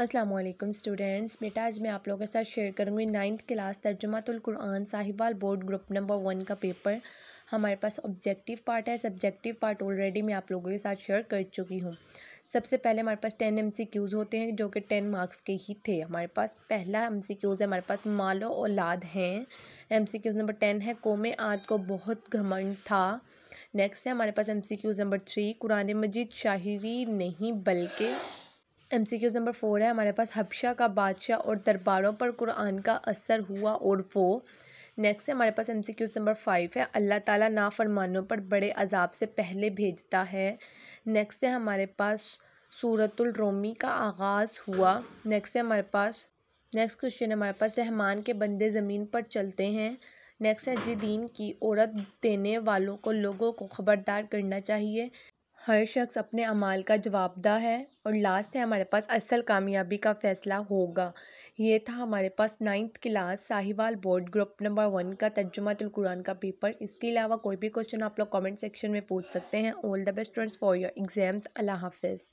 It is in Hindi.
असलम स्टूडेंट्स बेटा आज मैं आप लोगों के साथ शेयर करूँगी नाइन्थ क्लास तर्जुमातुल्कुरान Sahiwal board group number one का पेपर हमारे पास ऑब्जेक्टिव पार्ट है सब्जेक्टिव पार्ट ऑलरेडी मैं आप लोगों के साथ शेयर कर चुकी हूँ सबसे पहले हमारे पास टेन एम सी क्यूज़ होते हैं जो कि टेन मार्क्स के ही थे हमारे पास पहला एम सी क्यूज़ है हमारे पास मालो औलाद हैं M C Qs number ten है कोमे आद को बहुत घमंड था नेक्स्ट है हमारे पास M C Qs number three कुरान मजीद शाहरी नहीं बल्कि M C Qs number four है हमारे पास हबशा का बादशाह और दरबारों पर कुरान का असर हुआ और वो नेक्स्ट हमारे पास M C Qs number five है अल्लाह ताला नाफरमानों पर बड़े अजाब से पहले भेजता है नेक्स्ट है हमारे पास सूरतुल रोमी का आगाज़ हुआ नेक्स्ट है हमारे पास नेक्स्ट क्वेश्चन हमारे पास रहमान के बंदे ज़मीन पर चलते हैं नेक्स्ट है जी दीन की औरत देने वालों को लोगों को ख़बरदार करना चाहिए हर शख्स अपने अमाल का जवाबदा है और लास्ट है हमारे पास असल कामयाबी का फ़ैसला होगा ये था हमारे पास ninth class Sahiwal board group number one का तर्जुमा कुरान का पेपर इसके अलावा कोई भी क्वेश्चन आप लोग कमेंट सेक्शन में पूछ सकते हैं all the best students for your exams अल्लाह हाफिज़